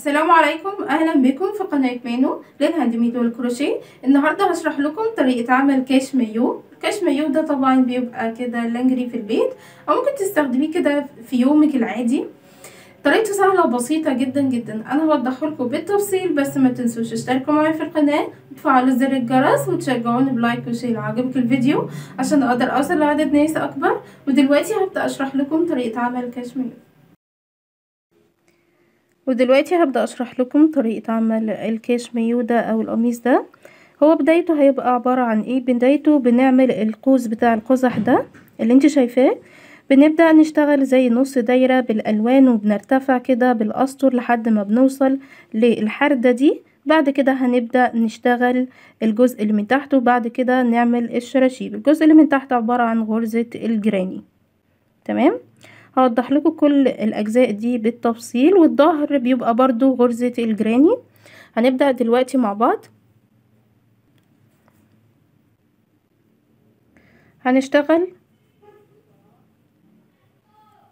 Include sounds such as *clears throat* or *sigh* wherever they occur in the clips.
السلام عليكم اهلا بكم في قناه مينو للهاند ميد والكروشيه النهارده هشرح لكم طريقه عمل كاش مايو كاش مايو ده طبعا بيبقى كده لانجري في البيت او ممكن تستخدميه كده في يومك العادي طريقته سهله وبسيطه جدا جدا انا هوضحه لكم بالتفصيل بس ما تنسوش تشتركوا معايا في القناه وتفعلوا زر الجرس وتشجعوني بلايك وشير عجبك الفيديو عشان اقدر اوصل لعدد ناس اكبر ودلوقتي هبدا اشرح لكم طريقه عمل كاش مايو ودلوقتي هبدأ اشرح لكم طريقة عمل الكاشميو ده او القميص ده هو بدايته هيبقى عبارة عن ايه بدايته بنعمل القوس بتاع القزح ده اللي انت شايفاه بنبدأ نشتغل زي نص دايرة بالالوان وبنرتفع كده بالاسطر لحد ما بنوصل للحردة دي بعد كده هنبدأ نشتغل الجزء اللي من تحت وبعد كده نعمل الشراشيب الجزء اللي من تحت عبارة عن غرزة الجراني تمام هوضح لكم كل الاجزاء دي بالتفصيل والظهر بيبقى برضو غرزة الجراني هنبدأ دلوقتي مع بعض هنشتغل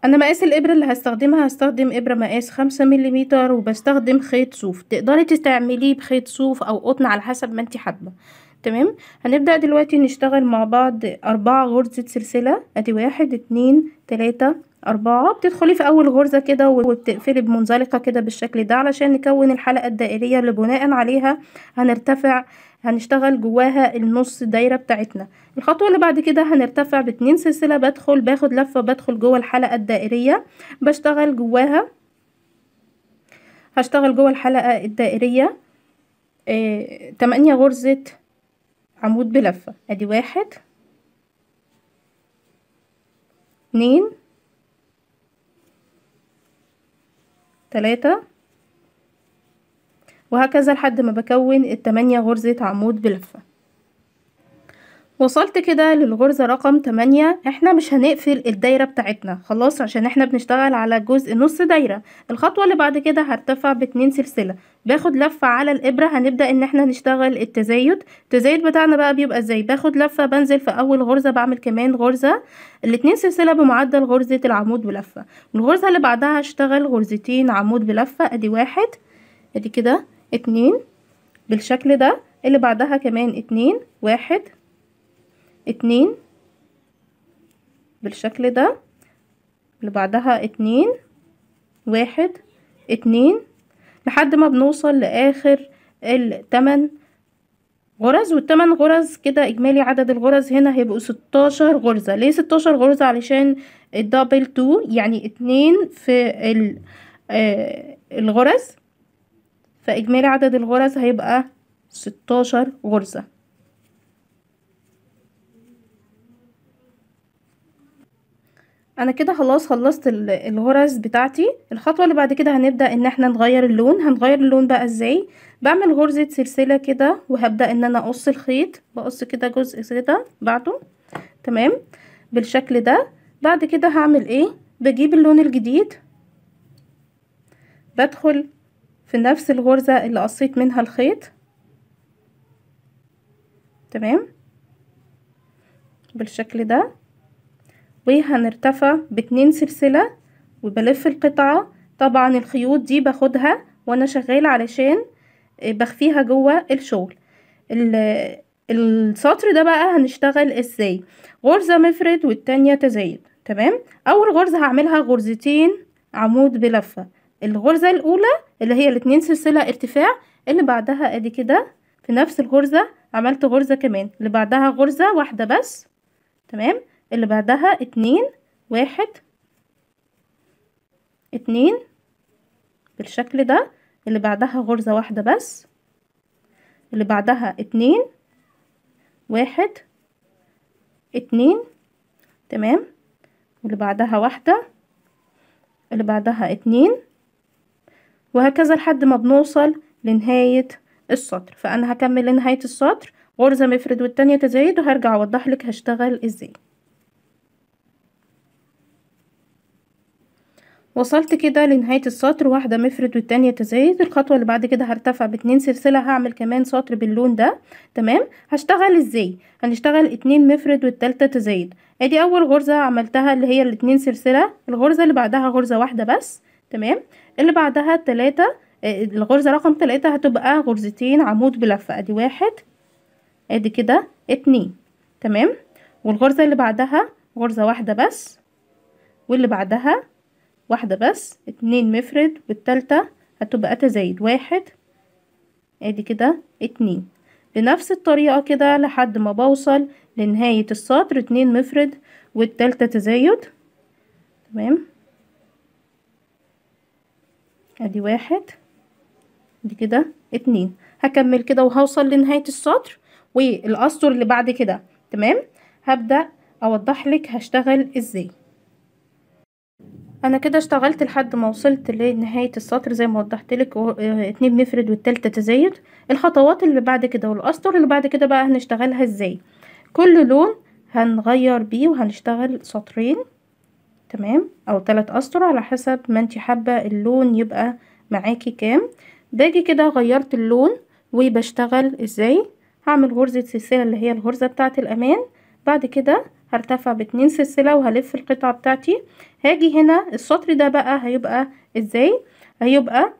انا مقاس الابره اللي هستخدمها هستخدم ابره مقاس خمسة مليمتر وبستخدم خيط صوف تقدري تستعمليه بخيط صوف او قطن على حسب ما انت حابه تمام هنبدا دلوقتي نشتغل مع بعض اربعة غرزه سلسله ادي واحد اتنين تلاتة أربعة بتدخلي في أول غرزة كده وبتقفلي بمنزلقة كده بالشكل ده علشان نكون الحلقة الدائرية اللي بناء عليها هنرتفع هنشتغل جواها النص دايرة بتاعتنا الخطوة اللي بعد كده هنرتفع باتنين سلسلة بدخل باخد لفة بدخل جوه الحلقة الدائرية بشتغل جواها هشتغل جوه الحلقة الدائرية آه، تمانية غرزة عمود بلفة ادي واحد اتنين تلاتة وهكذا لحد ما بكون التمانية غرزة عمود بلفة وصلت كده للغرزة رقم 8 احنا مش هنقفل الدايرة بتاعتنا خلاص عشان احنا بنشتغل على جزء نص دايرة الخطوة اللي بعد كده هرتفع باتنين سلسلة باخد لفة على الابرة هنبدأ ان احنا نشتغل التزايد التزايد بتاعنا بقى بيبقى ازاي باخد لفة بنزل في اول غرزة بعمل كمان غرزة الاتنين سلسلة بمعدل غرزة العمود بلفة الغرزة اللي بعدها هشتغل غرزتين عمود بلفة ادي واحد ادي كده اتنين بالشكل ده اللي بعدها كمان اتنين واحد اتنين بالشكل ده اللي بعدها اتنين واحد اتنين لحد ما بنوصل لاخر التمن غرز والتمن غرز كده اجمالي عدد الغرز هنا هيبقوا ستاشر غرزة ليه ستاشر غرزة علشان الدبل تو يعني اتنين في آه الغرز فاجمالي عدد الغرز هيبقى ستاشر غرزة انا كده خلاص خلصت الغرز بتاعتي الخطوه اللي بعد كده هنبدا ان احنا نغير اللون هنغير اللون بقى ازاي بعمل غرزه سلسله كده وهبدا ان انا اقص الخيط بقص كده جزء كده بعده تمام بالشكل ده بعد كده هعمل ايه بجيب اللون الجديد بدخل في نفس الغرزه اللي قصيت منها الخيط تمام بالشكل ده وهنرتفع باتنين سلسلة وبلف القطعة طبعا الخيوط دي باخدها وانا شغالة علشان آه، بخفيها جوه الشغل السطر ده بقى هنشتغل ازاي غرزة مفرد والتانية تزايد تمام اول غرزة هعملها غرزتين عمود بلفة الغرزة الاولى اللي هي الاتنين سلسلة ارتفاع اللي بعدها ادي كده في نفس الغرزة عملت غرزة كمان اللي بعدها غرزة واحدة بس تمام اللي بعدها اتنين واحد اتنين بالشكل ده اللي بعدها غرزة واحدة بس اللي بعدها اتنين واحد اتنين تمام اللي بعدها واحدة اللي بعدها اتنين وهكذا لحد ما بنوصل لنهاية السطر فأنا هكمل لنهاية السطر غرزة مفرد والتانية تزايد وهرجع أوضح لك هشتغل ازاي وصلت كده لنهاية السطر واحدة مفرد والتانية تزايد الخطوة اللي بعد كده هرتفع باتنين سلسلة هعمل كمان سطر باللون ده تمام هشتغل ازاي هنشتغل اتنين مفرد والتالتة تزايد ادي اول غرزة عملتها اللي هي الاتنين سلسلة الغرزة اللي بعدها غرزة واحدة بس تمام اللي بعدها تلاتة آه، الغرزة رقم تلاتة هتبقى غرزتين عمود بلفة ادي واحد ادي كده اتنين تمام والغرزة اللي بعدها غرزة واحدة بس واللي بعدها واحدة بس اتنين مفرد والتالتة هتبقى تزايد واحد ادي كده اتنين بنفس الطريقة كده لحد ما بوصل لنهاية السطر اتنين مفرد والتالتة تزايد تمام ادي واحد ادي كده اتنين هكمل كده وهوصل لنهاية السطر والاسطر اللي بعد كده تمام هبدأ اوضح لك هشتغل ازاي انا كده اشتغلت لحد ما وصلت لنهاية السطر زي ما وضحت لك آه، اتنين بنفرد والتالتة تزايد الخطوات اللي بعد كده والاسطر اللي بعد كده بقى هنشتغلها ازاي كل لون هنغير بيه وهنشتغل سطرين تمام او تلات اسطر على حسب ما انت حابة اللون يبقى معاكي كام باجي كده غيرت اللون وبشتغل ازاي هعمل غرزة سلسلة اللي هي الغرزة بتاعة الامان بعد كده هرتفع باتنين سلسلة وهلف القطعة بتاعتي هاجي هنا السطر ده بقى هيبقى ازاي هيبقى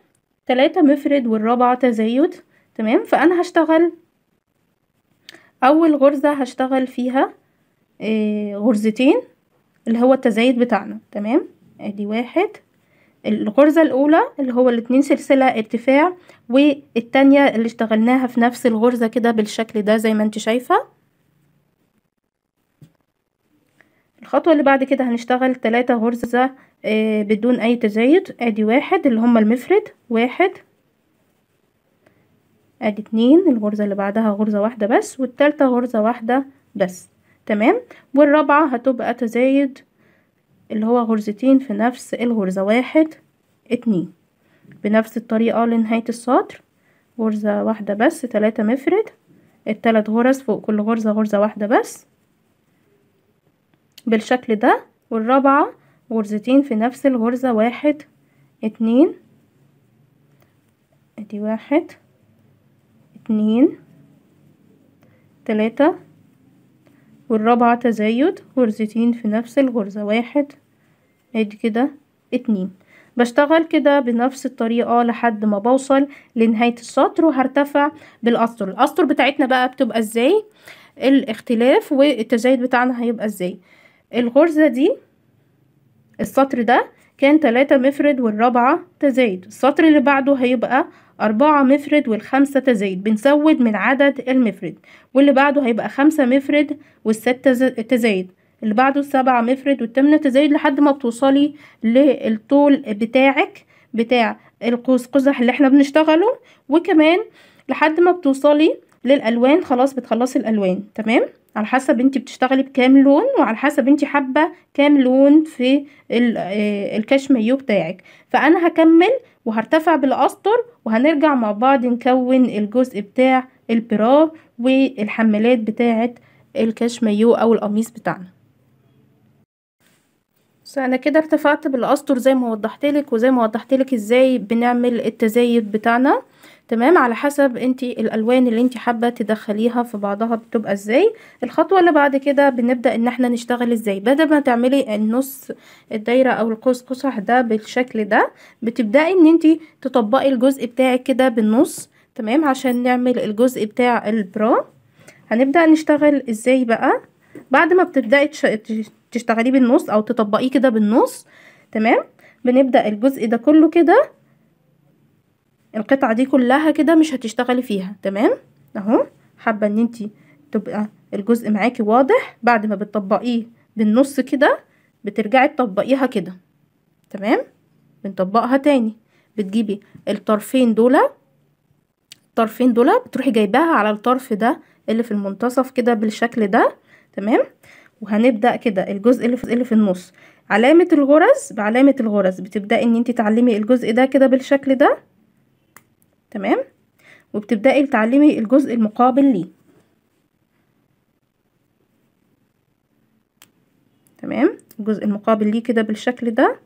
تلاتة مفرد والرابعة تزايد تمام فانا هشتغل اول غرزة هشتغل فيها آه غرزتين اللي هو التزايد بتاعنا تمام ادي واحد الغرزة الأولى اللي هو الاتنين سلسلة ارتفاع والتانية اللي اشتغلناها في نفس الغرزة كده بالشكل ده زي ما انت شايفة الخطوة اللي بعد كده هنشتغل تلاتة غرزة آه، بدون اي تزايد ادي واحد اللي هما المفرد واحد ادي اتنين الغرزة اللي بعدها غرزة واحدة بس والتالتة غرزة واحدة بس تمام والرابعة هتبقى تزايد اللي هو غرزتين في نفس الغرزة واحد اتنين بنفس الطريقة لنهاية السطر غرزة واحدة بس تلاتة مفرد التلات غرز فوق كل غرزة غرزة واحدة بس بالشكل ده والرابعة غرزتين في نفس الغرزة واحد اتنين ادي واحد اتنين تلاتة والرابعة تزايد غرزتين في نفس الغرزة واحد ادي كده اتنين بشتغل كده بنفس الطريقة لحد ما بوصل لنهاية السطر وهرتفع بالأسطر الأسطر بتاعتنا بقى بتبقى ازاي الاختلاف والتزايد بتاعنا هيبقى ازاي الغرزة دي السطر ده كان تلاتة مفرد والرابعة تزايد السطر اللي بعده هيبقى أربعة مفرد والخمسة تزايد بنزود من عدد المفرد واللي بعده هيبقى خمسة مفرد والستة تزايد اللي بعده السبعة مفرد والتمنة تزايد لحد ما بتوصلي للطول بتاعك بتاع القوس قزح اللي احنا بنشتغله وكمان لحد ما بتوصلي للألوان خلاص بتخلصي الألوان تمام على حسب انت بتشتغلي بكام لون وعلى حسب انت حابه كام لون في آه، الكشميو بتاعك فانا هكمل وهرتفع بالاسطر وهنرجع مع بعض نكون الجزء بتاع البرا والحملات بتاعه الكشميو او القميص بتاعنا انا كده ارتفعت بالاسطر زي ما وضحت لك وزي ما وضحت لك ازاي بنعمل التزايد بتاعنا تمام على حسب انت الالوان اللي انت حابه تدخليها في بعضها بتبقى ازاي الخطوه اللي بعد كده بنبدا ان احنا نشتغل ازاي بدل ما تعملي النص الدايره او القوس قصح ده بالشكل ده بتبداي ان انت تطبقي الجزء بتاعك كده بالنص تمام عشان نعمل الجزء بتاع البرا هنبدا نشتغل ازاي بقى بعد ما بتبداي تشتغليه بالنص او تطبقيه كده بالنص تمام بنبدأ الجزء ده كله كده القطعة دي كلها كده مش هتشتغلي فيها تمام اهو حابة ان انتي تبقى الجزء معاكي واضح بعد ما بتطبقيه بالنص كده بترجعي تطبقيها كده تمام بنطبقها تاني بتجيبي الطرفين دول الطرفين دول بتروحي جايباها على الطرف ده اللي في المنتصف كده بالشكل ده تمام وهنبدأ كده الجزء اللي في, النص علامة الغرز بعلامة الغرز بتبدأي ان انت تعلمي الجزء ده كده بالشكل ده تمام وبتبدأي تعلمي الجزء المقابل ليه تمام الجزء المقابل ليه كده بالشكل ده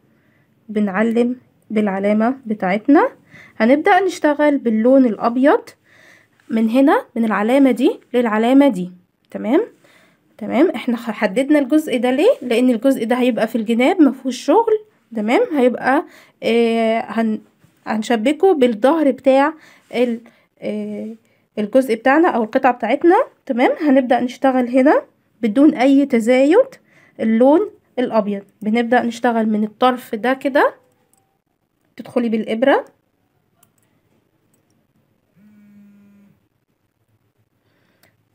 بنعلم بالعلامة بتاعتنا هنبدأ نشتغل باللون الأبيض من هنا من العلامة دي للعلامة دي تمام تمام احنا حددنا الجزء ده ليه لان الجزء ده هيبقى في الجناب مفهوش شغل تمام هيبقى آه هن هنشبكه بالظهر بتاع ال آه الجزء بتاعنا او القطعه بتاعتنا تمام هنبدا نشتغل هنا بدون اي تزايد اللون الابيض بنبدا نشتغل من الطرف ده كده تدخلي بالابره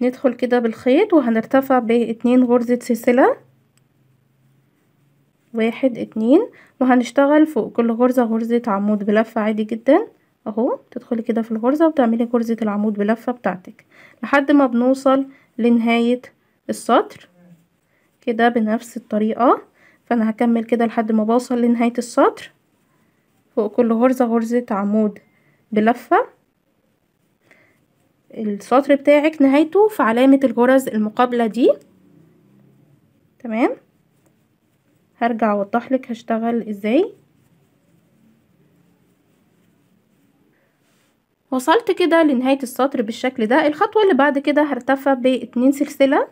ندخل كده بالخيط وهنرتفع باتنين غرزة سلسلة واحد اتنين وهنشتغل فوق كل غرزة غرزة عمود بلفة عادي جدا اهو تدخلي كده في الغرزة وتعملي غرزة العمود بلفة بتاعتك لحد ما بنوصل لنهاية السطر كده بنفس الطريقة فانا هكمل كده لحد ما بوصل لنهاية السطر فوق كل غرزة غرزة عمود بلفة السطر بتاعك نهايته في علامة الجرز المقابلة دي تمام هرجع اوضح لك هشتغل ازاي وصلت كده لنهاية السطر بالشكل ده الخطوة اللي بعد كده هرتفع باتنين سلسلة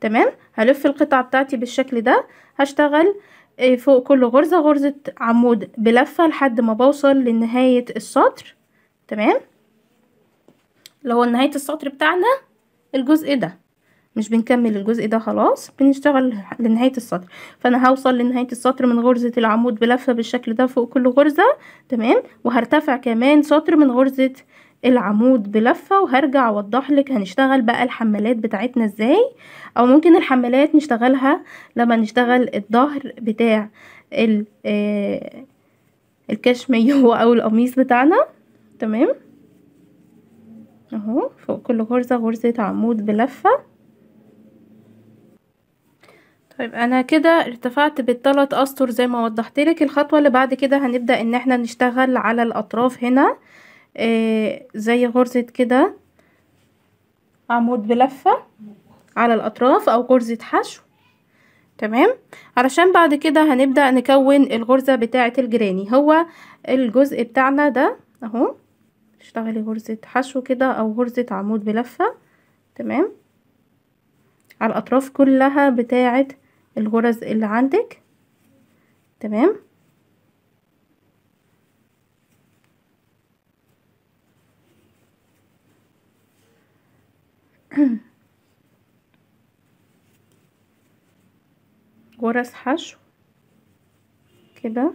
تمام هلف القطعة بتاعتي بالشكل ده هشتغل آه، فوق كل غرزة غرزة عمود بلفة لحد ما بوصل لنهاية السطر تمام اللي هو نهاية السطر بتاعنا الجزء ده مش بنكمل الجزء ده خلاص بنشتغل لنهاية السطر فانا هوصل لنهاية السطر من غرزة العمود بلفة بالشكل ده فوق كل غرزة تمام وهرتفع كمان سطر من غرزة العمود بلفة وهرجع اوضح لك هنشتغل بقى الحمالات بتاعتنا ازاي او ممكن الحمالات نشتغلها لما نشتغل الظهر بتاع آه، الكشمية *laughs* او القميص بتاعنا تمام اهو فوق كل غرزة غرزة عمود بلفة طيب انا كده ارتفعت بالثلاث اسطر زي ما وضحت لك الخطوة اللي بعد كده هنبدأ ان احنا نشتغل على الاطراف هنا آه زي غرزة كده عمود بلفة على الاطراف او غرزة حشو تمام علشان بعد كده هنبدأ نكون الغرزة بتاعة الجراني هو الجزء بتاعنا ده اهو تشتغلي غرزة حشو كده او غرزة عمود بلفة تمام على الاطراف كلها بتاعة الغرز اللي عندك تمام *clears throat* غرز حشو كده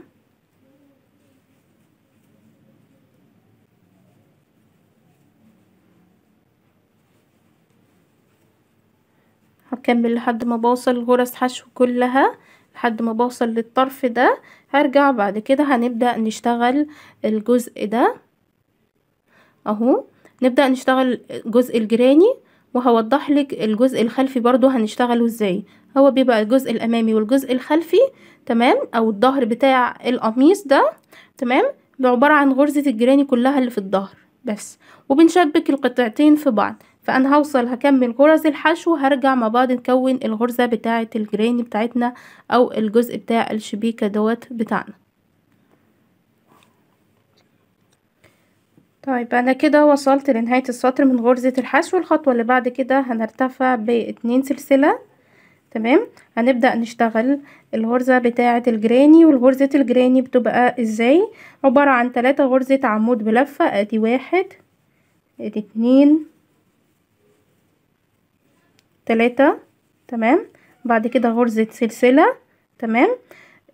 هكمل لحد ما بوصل غرز حشو كلها لحد ما بوصل للطرف ده هرجع بعد كده هنبدأ نشتغل الجزء ده اهو نبدأ نشتغل جزء الجراني وهوضح لك الجزء الخلفي برضو هنشتغله ازاي هو بيبقى الجزء الامامي والجزء الخلفي تمام او الظهر بتاع القميص ده تمام عبارة عن غرزة الجراني كلها اللي في الظهر بس وبنشبك القطعتين في بعض فانا هوصل هكمل غرز الحشو هرجع مع بعض نكون الغرزة بتاعة الجرين بتاعتنا او الجزء بتاع الشبيكة دوت بتاعنا طيب انا كده وصلت لنهاية السطر من غرزة الحشو الخطوة اللي بعد كده هنرتفع باتنين سلسلة تمام هنبدأ نشتغل الغرزة بتاعة الجراني والغرزة الجراني بتبقى ازاي عبارة عن ثلاثة غرزة عمود بلفة ادي واحد ادي اتنين تلاتة تمام بعد كده غرزة سلسلة تمام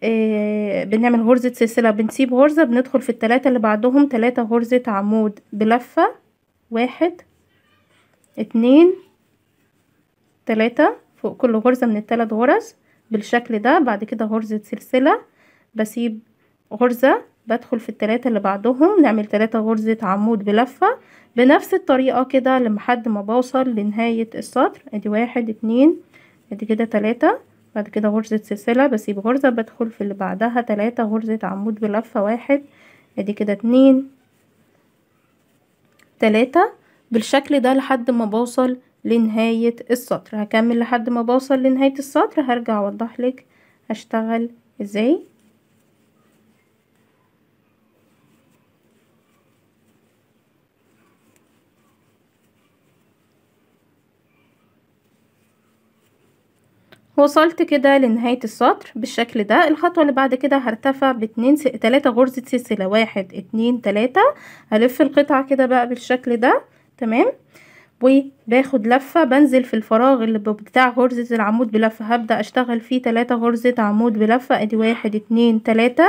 آه بنعمل غرزة سلسلة بنسيب غرزة بندخل في الثلاثة اللي بعدهم تلاتة غرزة عمود بلفة واحد اتنين تلاتة فوق كل غرزة من التلات غرز بالشكل ده بعد كده غرزة سلسلة بسيب غرزة بدخل في التلاتة اللي بعدهم نعمل تلاتة غرزة عمود بلفة بنفس الطريقة كده لحد ما بوصل لنهاية السطر ادي واحد اتنين ادي كده تلاتة بعد كده غرزة سلسلة بسيب غرزة بدخل في اللي بعدها تلاتة غرزة عمود بلفة واحد ادي كده اتنين تلاتة بالشكل ده لحد ما بوصل لنهاية السطر هكمل لحد ما بوصل لنهاية السطر هرجع اوضح لك هشتغل ازاي وصلت كده لنهاية السطر بالشكل ده الخطوة اللي بعد كده هرتفع باتنين س... تلاتة غرزة سلسلة واحد اتنين تلاتة هلف القطعة كده بقى بالشكل ده تمام وباخد لفة بنزل في الفراغ اللي بتاع غرزة العمود بلفة هبدأ اشتغل فيه تلاتة غرزة عمود بلفة ادي واحد اتنين تلاتة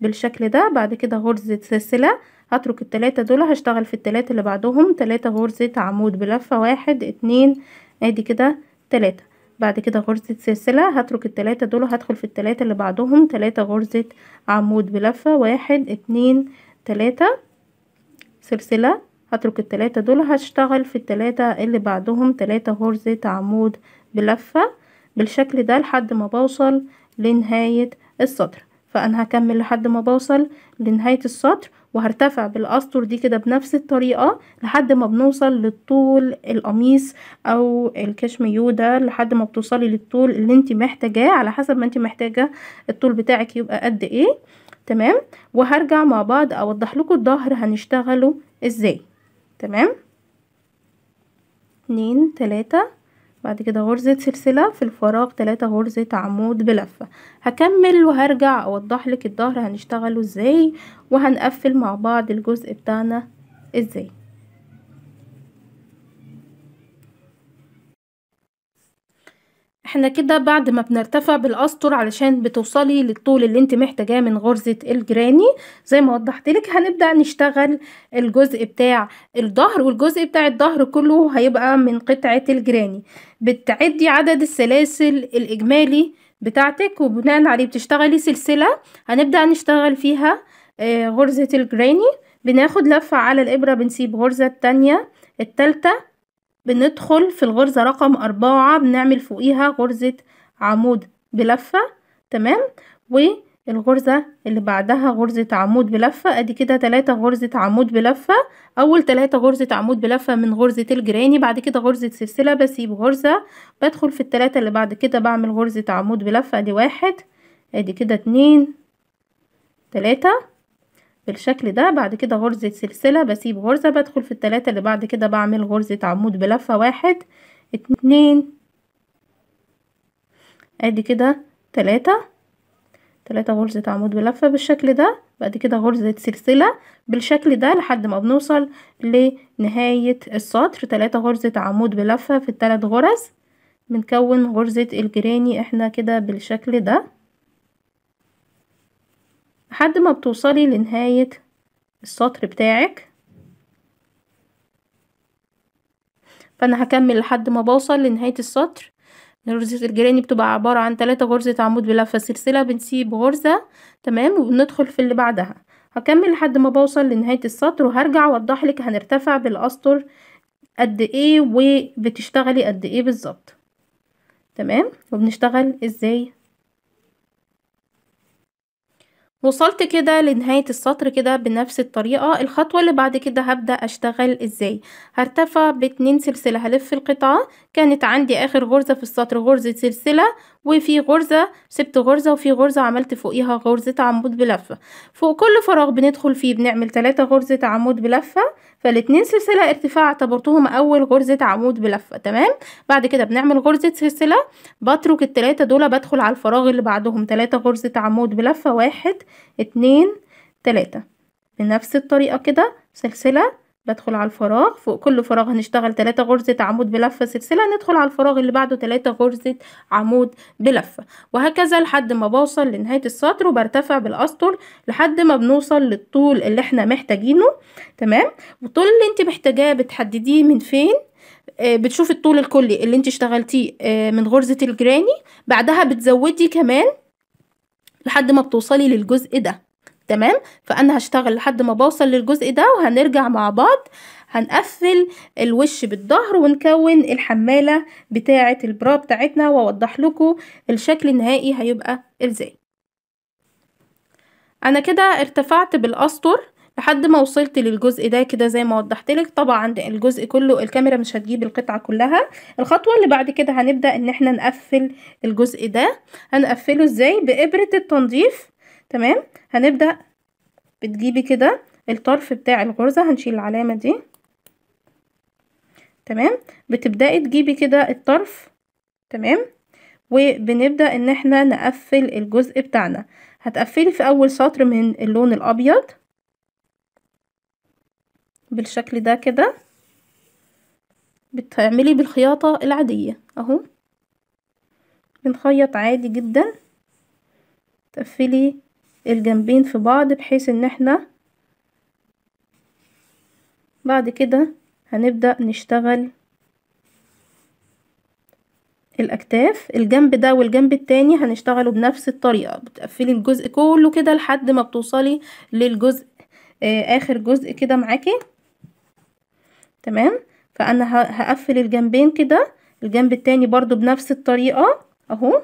بالشكل ده بعد كده غرزة سلسلة هترك التلاتة دول هشتغل في التلاتة اللي بعدهم تلاتة غرزة عمود بلفة واحد اتنين ادي كده تلاتة بعد كده غرزة سلسلة هترك التلاتة دول هدخل في التلاتة اللي بعدهم تلاتة غرزة عمود بلفة واحد اتنين تلاتة سلسلة هترك التلاتة دول هشتغل في التلاتة اللي بعدهم تلاتة غرزة عمود بلفة بالشكل ده لحد ما بوصل لنهاية السطر فانا هكمل لحد ما بوصل لنهاية السطر وهرتفع بالاسطر دي كده بنفس الطريقة لحد ما بنوصل للطول القميص او الكشميو ده لحد ما بتوصلي للطول اللي انت محتاجاه على حسب ما انت محتاجة الطول بتاعك يبقى قد ايه تمام وهرجع مع بعض اوضح لكم الظهر هنشتغله ازاي تمام اتنين تلاتة بعد كده غرزة سلسلة في الفراغ تلاتة غرزة عمود بلفة هكمل وهرجع اوضح لك الظهر هنشتغله ازاي وهنقفل مع بعض الجزء بتاعنا ازاي احنا كده بعد ما بنرتفع بالاسطر علشان بتوصلي للطول اللي انت محتاجاه من غرزة الجراني زي ما وضحت لك هنبدأ نشتغل الجزء بتاع الظهر والجزء بتاع الظهر كله هيبقى من قطعة الجراني بتعدي عدد السلاسل الاجمالي بتاعتك وبناء عليه بتشتغلي سلسلة هنبدأ نشتغل فيها آه، غرزة الجراني بناخد لفة على الابرة بنسيب غرزة التانية التالتة بندخل في الغرزة رقم أربعة بنعمل فوقيها غرزة عمود بلفة تمام والغرزة اللي بعدها غرزة عمود بلفة ادي كده تلاتة غرزة عمود بلفة اول تلاتة غرزة عمود بلفة من غرزة الجراني بعد كده غرزة سلسلة بسيب غرزة بدخل في التلاتة اللي بعد كده بعمل غرزة عمود بلفة ادي واحد ادي كده اتنين تلاتة بالشكل ده بعد كده غرزة سلسلة بسيب غرزة بدخل في التلاتة اللي بعد كده بعمل غرزة عمود بلفة واحد اتنين ادي كده تلاتة تلاتة غرزة عمود بلفة بالشكل ده بعد كده غرزة سلسلة بالشكل ده لحد ما بنوصل لنهاية السطر تلاتة غرزة عمود بلفة في التلات غرز بنكون غرزة الجراني احنا كده بالشكل ده لحد ما بتوصلي لنهاية السطر بتاعك فانا هكمل لحد ما بوصل لنهاية السطر غرزة الجراني بتبقى عبارة عن تلاتة غرزة عمود بلفة سلسلة بنسيب غرزة تمام وبندخل في اللي بعدها هكمل لحد ما بوصل لنهاية السطر وهرجع اوضح لك هنرتفع بالاسطر قد ايه وبتشتغلي قد ايه بالظبط تمام وبنشتغل ازاي وصلت كده لنهاية السطر كده بنفس الطريقة الخطوة اللي بعد كده هبدأ اشتغل ازاي هرتفع باتنين سلسلة هلف القطعة كانت عندي اخر غرزة في السطر غرزة سلسلة وفي غرزة سبت غرزة وفي غرزة عملت فوقيها غرزة عمود بلفة فوق كل فراغ بندخل فيه بنعمل تلاتة غرزة عمود بلفة فالاتنين سلسلة ارتفاع اعتبرتهم اول غرزة عمود بلفة تمام بعد كده بنعمل غرزة سلسلة بترك التلاتة دول بدخل على الفراغ اللي بعدهم تلاتة غرزة عمود بلفة واحد اتنين تلاتة بنفس الطريقة كده سلسلة بدخل على الفراغ فوق كل فراغ هنشتغل تلاتة غرزة عمود بلفة سلسلة ندخل على الفراغ اللي بعده تلاتة غرزة عمود بلفة وهكذا لحد ما بوصل لنهاية السطر وبرتفع بالأسطر لحد ما بنوصل للطول اللي احنا محتاجينه تمام والطول اللي انت محتاجاه بتحدديه من فين آه، بتشوفي الطول الكلي اللي انت اشتغلتيه آه، من غرزة الجراني بعدها بتزودي كمان لحد ما بتوصلي للجزء ده تمام فانا هشتغل لحد ما بوصل للجزء ده وهنرجع مع بعض هنقفل الوش بالظهر ونكون الحمالة بتاعة البرا بتاعتنا ووضح لكم الشكل النهائي هيبقى ازاي انا كده ارتفعت بالاسطر لحد ما وصلت للجزء ده كده زي ما وضحت لك طبعا الجزء كله الكاميرا مش هتجيب القطعه كلها الخطوه اللي بعد كده هنبدا ان احنا نقفل الجزء ده هنقفله ازاي بابره التنظيف تمام هنبدأ بتجيبي كده الطرف بتاع الغرزة هنشيل العلامة دي تمام بتبدأي تجيبي كده الطرف تمام وبنبدأ ان احنا نقفل الجزء بتاعنا هتقفلي في اول سطر من اللون الابيض بالشكل ده كده بتعملي بالخياطة العادية اهو بنخيط عادي جدا تقفلي الجنبين في بعض بحيث ان احنا بعد كده هنبدأ نشتغل الاكتاف الجنب ده والجنب التاني هنشتغله بنفس الطريقة بتقفلي الجزء كله كده لحد ما بتوصلي للجزء آه، اخر جزء كده معاكي تمام فانا هقفل الجنبين كده الجنب التاني برضو بنفس الطريقة اهو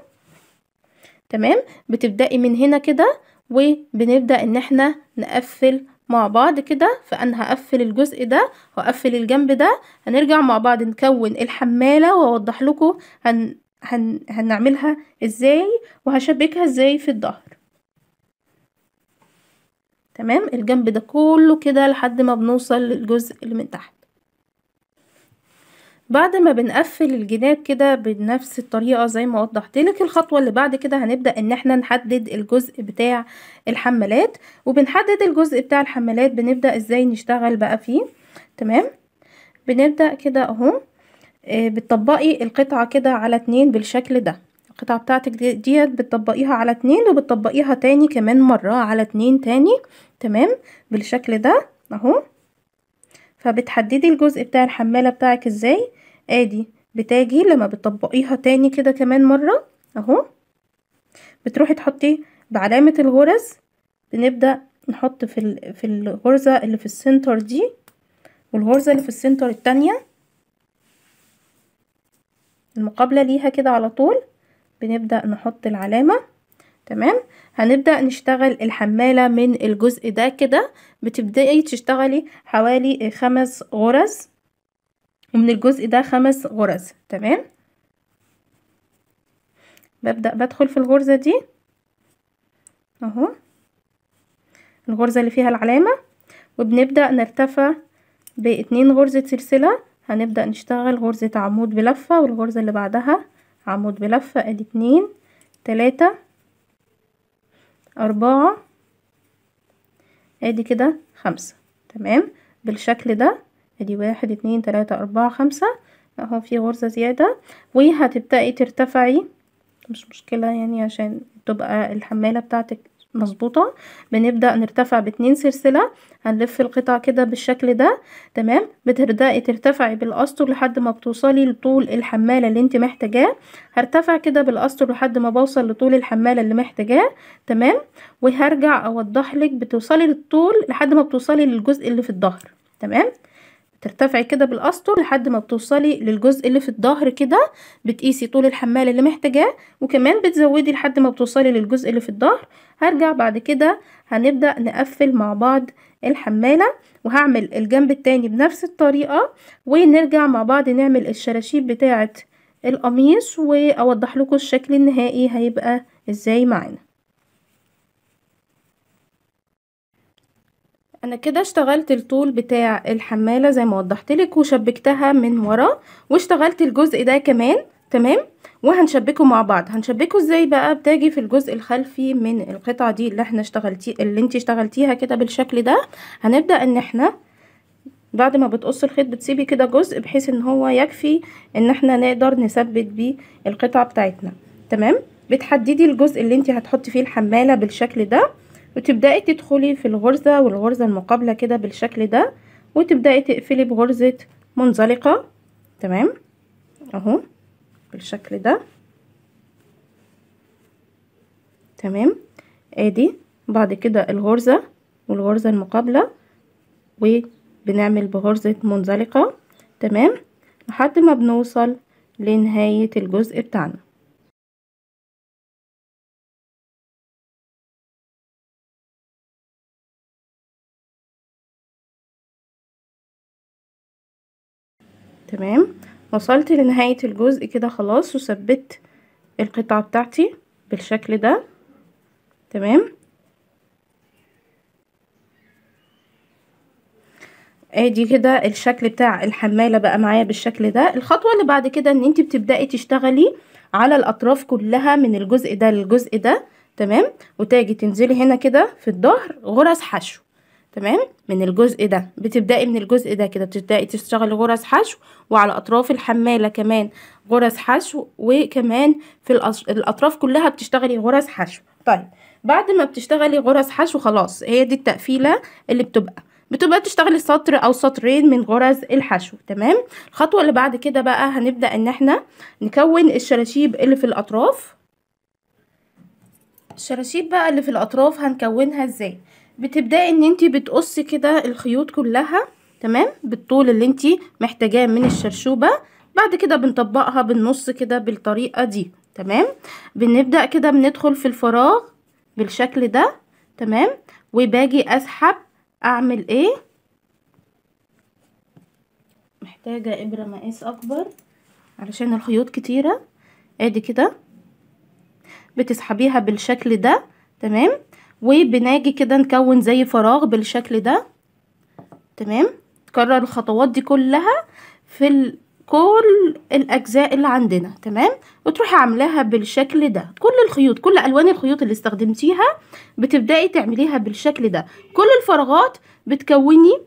تمام بتبدأي من هنا كده وبنبدأ ان احنا نقفل مع بعض كده فانا هقفل الجزء ده واقفل الجنب ده هنرجع مع بعض نكون الحمالة واوضح لكم هن... هن... هنعملها ازاي وهشبكها ازاي في الظهر تمام الجنب ده كله كده لحد ما بنوصل للجزء اللي من تحت بعد ما بنقفل الجناب كده بنفس الطريقة زي ما وضحت لك الخطوة اللي بعد كده هنبدأ ان احنا نحدد الجزء بتاع الحمالات وبنحدد الجزء بتاع الحمالات بنبدأ ازاي نشتغل بقى فيه تمام بنبدأ كده اهو آه، بتطبقي القطعة كده على اتنين بالشكل ده القطعة بتاعتك ديت بتطبقيها على اتنين وبتطبقيها تاني كمان مرة على اتنين تاني تمام بالشكل ده اهو فبتحددي الجزء بتاع الحمالة بتاعك ازاي ادي بتاجي لما بتطبقيها تاني كده كمان مرة اهو بتروحي تحطي بعلامة الغرز بنبدأ نحط في, في الغرزة اللي في السنتر دي والغرزة اللي في السنتر التانية المقابلة ليها كده على طول بنبدأ نحط العلامة تمام هنبدأ نشتغل الحمالة من الجزء ده كده بتبدأي تشتغلي حوالي خمس غرز ومن الجزء ده خمس غرز تمام ببدأ بدخل في الغرزة دي اهو الغرزة اللي فيها العلامة وبنبدأ نرتفع باتنين غرزة سلسلة هنبدأ نشتغل غرزة عمود بلفة والغرزة اللي بعدها عمود بلفة ادي اتنين تلاتة أربعة ادي كده خمسة تمام بالشكل ده ادي واحد اتنين تلاتة اربعة خمسة اهو في غرزة زيادة وهتبدأي ترتفعي مش مشكلة يعني عشان تبقى الحمالة بتاعتك مظبوطة بنبدأ نرتفع باتنين سلسلة هنلف القطع كده بالشكل ده تمام بتبدأي ترتفعي بالأسطر لحد ما بتوصلي لطول الحمالة اللي انت محتاجاه هرتفع كده بالأسطر لحد ما بوصل لطول الحمالة اللي محتاجاه تمام وهرجع اوضح لك بتوصلي للطول لحد ما بتوصلي للجزء اللي في الظهر تمام ترتفعي كده بالاسطر لحد ما بتوصلي للجزء اللي في الظهر كده بتقيسي طول الحمال اللي محتاجاه وكمان بتزودي لحد ما بتوصلي للجزء اللي في الظهر هرجع بعد كده هنبدأ نقفل مع بعض الحمالة وهعمل الجنب التاني بنفس الطريقة ونرجع مع بعض نعمل الشراشيب بتاعة القميص واوضح لكم الشكل النهائي هيبقى ازاي معانا انا كده اشتغلت الطول بتاع الحمالة زي ما وضحتلك وشبكتها من ورا واشتغلت الجزء ده كمان تمام وهنشبكه مع بعض هنشبكه ازاي بقى بتاجي في الجزء الخلفي من القطعة دي اللي احنا اشتغلتي اللي انت اشتغلتيها كده بالشكل ده هنبدأ ان احنا بعد ما بتقص الخيط بتسيبي كده جزء بحيث ان هو يكفي ان احنا نقدر نثبت بيه القطعة بتاعتنا تمام بتحددي الجزء اللي انت هتحطي فيه الحمالة بالشكل ده وتبدأي تدخلي في الغرزة والغرزة المقابلة كده بالشكل ده وتبدأي تقفلي بغرزة منزلقة تمام اهو بالشكل ده تمام ادي بعد كده الغرزة والغرزة المقابلة وبنعمل بغرزة منزلقة تمام لحد ما بنوصل لنهاية الجزء بتاعنا تمام وصلت لنهاية الجزء كده خلاص وثبت القطعة بتاعتي بالشكل ده تمام ادي كده الشكل بتاع الحمالة بقى معايا بالشكل ده الخطوة اللي بعد كده ان انت بتبدأي تشتغلي على الاطراف كلها من الجزء ده للجزء ده تمام وتاجي تنزلي هنا كده في الظهر غرز حشو تمام من الجزء ده بتبدأي من الجزء ده كده بتبدأي تشتغلي غرز حشو وعلى أطراف الحمالة كمان غرز حشو وكمان في الأطراف كلها بتشتغلي غرز حشو طيب بعد ما بتشتغلي غرز حشو خلاص هي دي التقفيلة اللي بتبقى بتبقى تشتغلي سطر او سطرين من غرز الحشو تمام الخطوه اللي بعد كده بقى هنبدا ان احنا نكون الشراشيب اللي في الاطراف الشراشيب بقى اللي في الاطراف هنكونها ازاي بتبداي ان انتي بتقصي كده الخيوط كلها تمام بالطول اللي انتي محتاجاه من الشرشوبه بعد كده بنطبقها بالنص كده بالطريقه دي تمام بنبدا كده بندخل في الفراغ بالشكل ده تمام وباجي اسحب اعمل ايه محتاجه ابره مقاس اكبر علشان الخيوط كتيره ادي كده بتسحبيها بالشكل ده تمام وبناجي كده نكون زي فراغ بالشكل ده تمام تكرر الخطوات دي كلها في كل الاجزاء اللي عندنا تمام وتروحي عاملاها بالشكل ده كل الخيوط كل الوان الخيوط اللي استخدمتيها بتبداي تعمليها بالشكل ده كل الفراغات بتكوني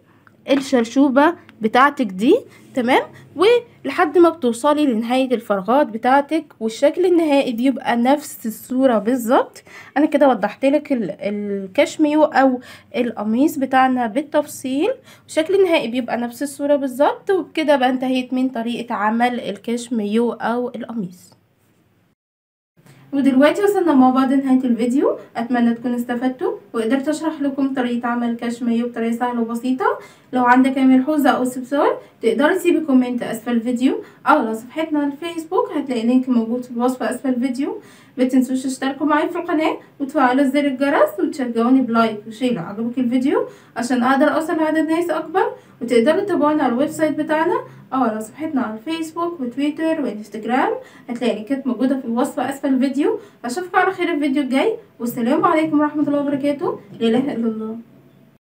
الشرشوبه بتاعتك دي تمام ولحد ما بتوصلي لنهاية الفراغات بتاعتك والشكل النهائي بيبقى نفس الصورة بالظبط انا كده وضحت لك الكشميو او القميص بتاعنا بالتفصيل الشكل النهائي بيبقى نفس الصورة بالظبط وبكده بقى انتهيت من طريقة عمل الكشميو او القميص ودلوقتي وصلنا مع بعض نهايه الفيديو اتمنى تكونوا استفدتوا وقدرت اشرح لكم طريقه عمل كشميه بطريقه سهله وبسيطه لو عندك اي ملحوظه او استفسار تقدري تسيبي كومنت اسفل الفيديو او على صفحتنا على الفيسبوك هتلاقي لينك موجود في الوصف اسفل الفيديو متنسوش تشتركوا معايا في القناه وتفعلوا زر الجرس وتشجعوني بلايك وشير لو عجبك الفيديو عشان اقدر اوصل لعدد ناس اكبر وتقدروا تتابعونا على الويب سايت بتاعنا او على صفحتنا على الفيسبوك وتويتر وانستجرام هتلاقي لينكات موجوده في الوصف اسفل الفيديو اشوفكم على خير الفيديو الجاي والسلام عليكم ورحمه الله وبركاته لا اله الا الله